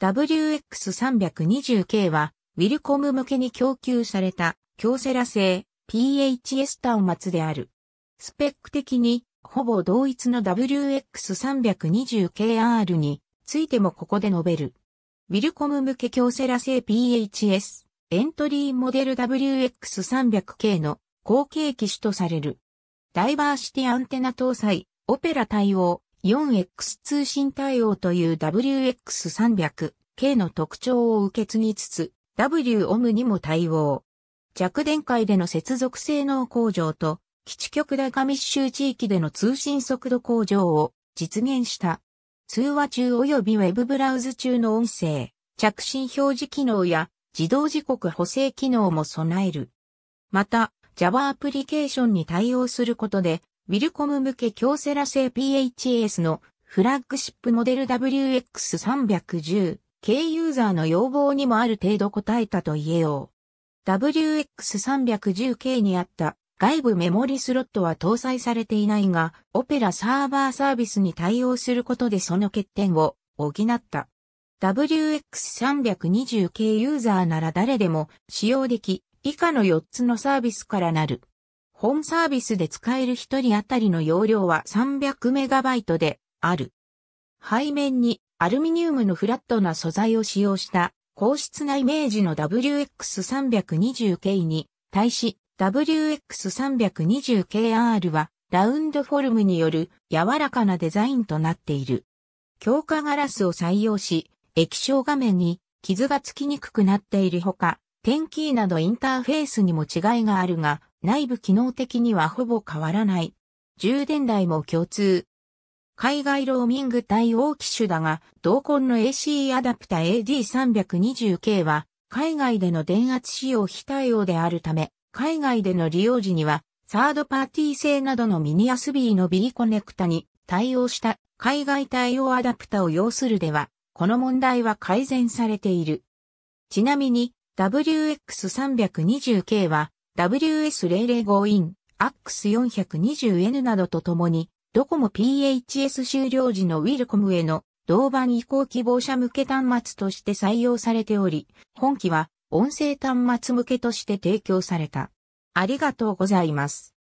WX320K は、ウィルコム向けに供給された、京セラ製 PHS 端末である。スペック的に、ほぼ同一の WX320KR についてもここで述べる。ウィルコム向け京セラ製 PHS エントリーモデル WX300K の後継機種とされる。ダイバーシティアンテナ搭載、オペラ対応、4X 通信対応という WX300K の特徴を受け継ぎつつ、WOM にも対応。弱電解での接続性能向上と、基地局高密集地域での通信速度向上を実現した。通話中及びウェブブラウズ中の音声、着信表示機能や自動時刻補正機能も備える。また、Java アプリケーションに対応することで、ウィルコム向け京セラ製 PHS のフラッグシップモデル WX310 K ユーザーの要望にもある程度応えたと言えよう。WX310K にあった外部メモリスロットは搭載されていないが、オペラサーバーサービスに対応することでその欠点を補った。WX320K ユーザーなら誰でも使用でき、以下の4つのサービスからなる。本サービスで使える1人当たりの容量は 300MB である。背面にアルミニウムのフラットな素材を使用した硬質なイメージの WX320K に対し WX320KR はラウンドフォルムによる柔らかなデザインとなっている。強化ガラスを採用し、液晶画面に傷がつきにくくなっているほか、テンキーなどインターフェースにも違いがあるが、内部機能的にはほぼ変わらない。充電台も共通。海外ローミング対応機種だが、同梱の ACE アダプタ AD320K は、海外での電圧使用非対応であるため、海外での利用時には、サードパーティー製などのミニ USB の B コネクタに対応した海外対応アダプタを要するでは、この問題は改善されている。ちなみに WX320K は WS005IN、AX420N などとともに、ドコモ PHS 終了時のウィルコムへの同版移行希望者向け端末として採用されており、本機は音声端末向けとして提供された。ありがとうございます。